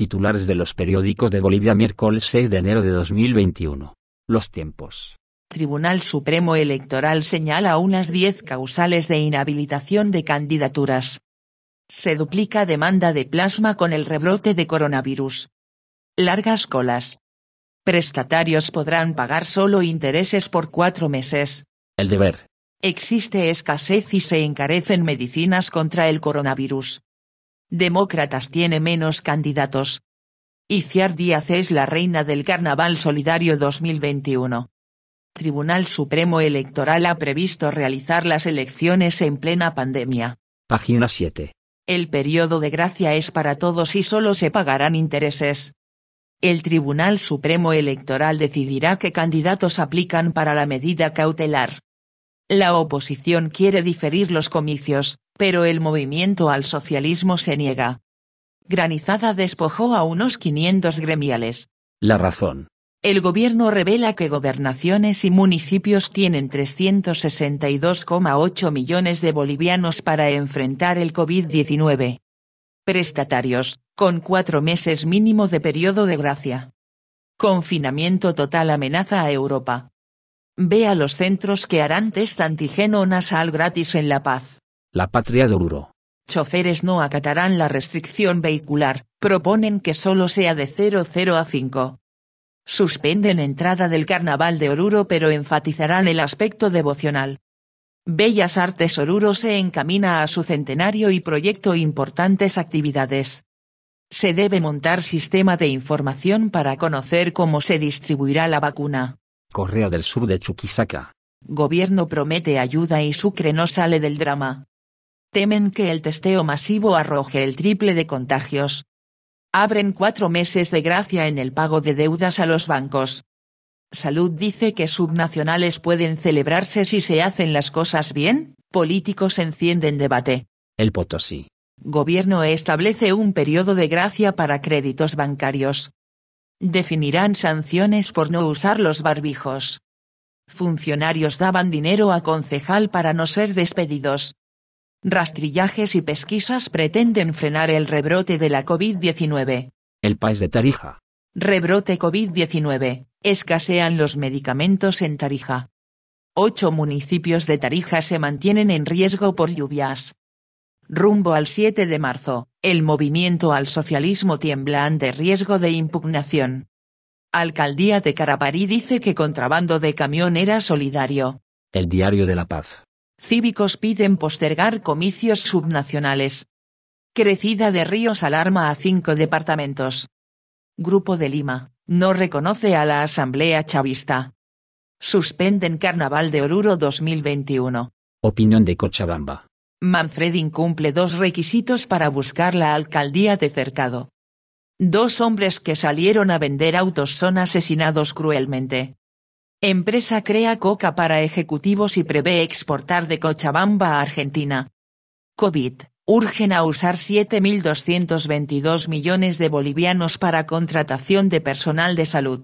Titulares de los periódicos de Bolivia miércoles 6 de enero de 2021. Los tiempos. Tribunal Supremo Electoral señala unas 10 causales de inhabilitación de candidaturas. Se duplica demanda de plasma con el rebrote de coronavirus. Largas colas. Prestatarios podrán pagar solo intereses por cuatro meses. El deber. Existe escasez y se encarecen medicinas contra el coronavirus. Demócratas tiene menos candidatos. Iciar Díaz es la reina del Carnaval Solidario 2021. Tribunal Supremo Electoral ha previsto realizar las elecciones en plena pandemia. Página 7. El periodo de gracia es para todos y solo se pagarán intereses. El Tribunal Supremo Electoral decidirá qué candidatos aplican para la medida cautelar. La oposición quiere diferir los comicios, pero el movimiento al socialismo se niega. Granizada despojó a unos 500 gremiales. La razón. El gobierno revela que gobernaciones y municipios tienen 362,8 millones de bolivianos para enfrentar el COVID-19. Prestatarios, con cuatro meses mínimo de periodo de gracia. Confinamiento total amenaza a Europa. Ve a los centros que harán test antigeno nasal gratis en La Paz. La patria de Oruro. Choferes no acatarán la restricción vehicular, proponen que solo sea de 00 a 5. Suspenden entrada del carnaval de Oruro pero enfatizarán el aspecto devocional. Bellas Artes Oruro se encamina a su centenario y proyecto importantes actividades. Se debe montar sistema de información para conocer cómo se distribuirá la vacuna. Correa del Sur de Chuquisaca. Gobierno promete ayuda y Sucre no sale del drama. Temen que el testeo masivo arroje el triple de contagios. Abren cuatro meses de gracia en el pago de deudas a los bancos. Salud dice que subnacionales pueden celebrarse si se hacen las cosas bien, políticos encienden debate. El Potosí. Gobierno establece un periodo de gracia para créditos bancarios. Definirán sanciones por no usar los barbijos. Funcionarios daban dinero a concejal para no ser despedidos. Rastrillajes y pesquisas pretenden frenar el rebrote de la COVID-19. El país de Tarija. Rebrote COVID-19. Escasean los medicamentos en Tarija. Ocho municipios de Tarija se mantienen en riesgo por lluvias rumbo al 7 de marzo, el movimiento al socialismo tiembla ante riesgo de impugnación. Alcaldía de Caraparí dice que contrabando de camión era solidario. El Diario de la Paz. Cívicos piden postergar comicios subnacionales. Crecida de ríos alarma a cinco departamentos. Grupo de Lima, no reconoce a la Asamblea Chavista. Suspenden Carnaval de Oruro 2021. Opinión de Cochabamba. Manfred incumple dos requisitos para buscar la alcaldía de Cercado. Dos hombres que salieron a vender autos son asesinados cruelmente. Empresa crea coca para ejecutivos y prevé exportar de Cochabamba a Argentina. COVID. Urgen a usar 7.222 millones de bolivianos para contratación de personal de salud.